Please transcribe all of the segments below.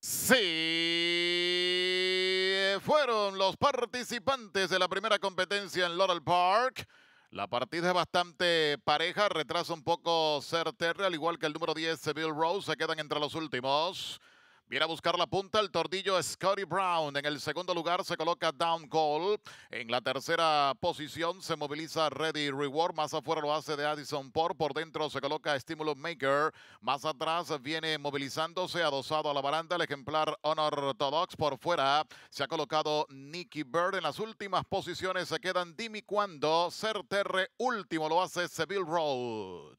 Sí, fueron los participantes de la primera competencia en Laurel Park. La partida es bastante pareja, retrasa un poco Terry, al igual que el número 10, Bill Rose, se quedan entre los últimos. Viene a buscar la punta el tordillo Scotty Brown. En el segundo lugar se coloca Down Call. En la tercera posición se moviliza Ready Reward. Más afuera lo hace de Addison Por. Por dentro se coloca Stimulus Maker. Más atrás viene movilizándose, adosado a la baranda, el ejemplar Honor Orthodox. Por fuera se ha colocado Nicky Bird. En las últimas posiciones se quedan Dimi Cuando. Certerre último lo hace Seville Road.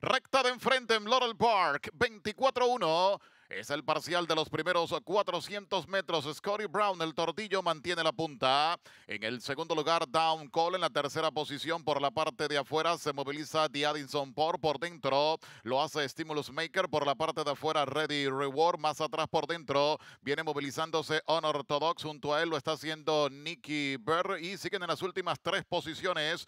Recta de enfrente en Laurel Park. 24-1. Es el parcial de los primeros 400 metros. Scotty Brown, el tordillo, mantiene la punta. En el segundo lugar, Down Call. En la tercera posición, por la parte de afuera, se moviliza The Addison Por. Por dentro lo hace Stimulus Maker. Por la parte de afuera, Ready Reward. Más atrás, por dentro, viene movilizándose Unorthodox. Junto a él lo está haciendo Nicky Burr. Y siguen en las últimas tres posiciones.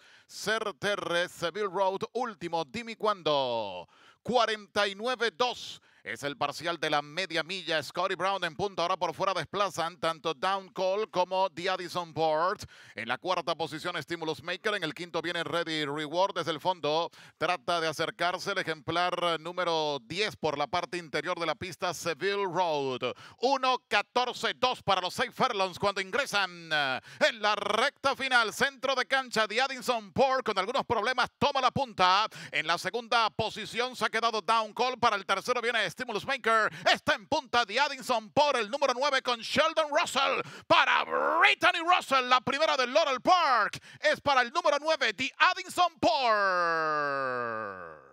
Terre Seville Road, último, Dimi Cuando. 49-2 es el parcial de la media milla. Scotty Brown en punto, Ahora por fuera desplazan tanto Down Call como The Addison Board. En la cuarta posición, Stimulus Maker. En el quinto viene Ready Reward. Desde el fondo trata de acercarse el ejemplar eh, número 10 por la parte interior de la pista Seville Road. 1-14-2 para los 6 Furlongs cuando ingresan eh, en la recta final. Centro de cancha The Addison Board con algunos problemas. Toma la punta. En la segunda posición se ha quedado Down Call. Para el tercero viene Stimulus Maker. Está en punta de Addison por el número 9 con Sheldon Russell. Para Brittany Russell, la primera de Laurel Park. Es para el número 9, The Addison Por.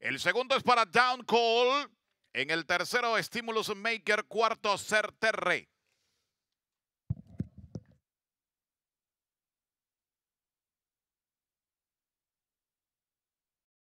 El segundo es para Down Call. En el tercero, Stimulus Maker. Cuarto, Rey.